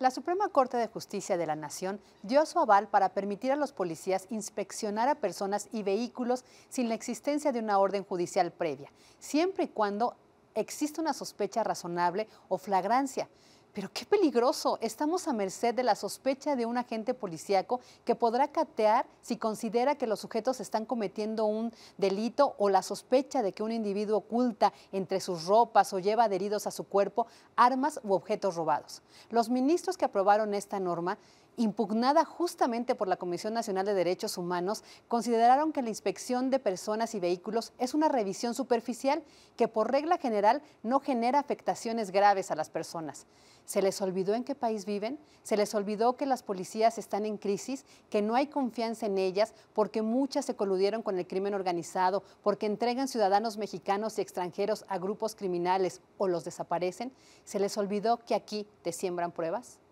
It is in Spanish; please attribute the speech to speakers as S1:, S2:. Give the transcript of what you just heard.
S1: La Suprema Corte de Justicia de la Nación dio su aval para permitir a los policías inspeccionar a personas y vehículos sin la existencia de una orden judicial previa, siempre y cuando exista una sospecha razonable o flagrancia. Pero qué peligroso, estamos a merced de la sospecha de un agente policíaco que podrá catear si considera que los sujetos están cometiendo un delito o la sospecha de que un individuo oculta entre sus ropas o lleva adheridos a su cuerpo armas u objetos robados. Los ministros que aprobaron esta norma impugnada justamente por la Comisión Nacional de Derechos Humanos, consideraron que la inspección de personas y vehículos es una revisión superficial que por regla general no genera afectaciones graves a las personas. ¿Se les olvidó en qué país viven? ¿Se les olvidó que las policías están en crisis, que no hay confianza en ellas porque muchas se coludieron con el crimen organizado, porque entregan ciudadanos mexicanos y extranjeros a grupos criminales o los desaparecen? ¿Se les olvidó que aquí te siembran pruebas?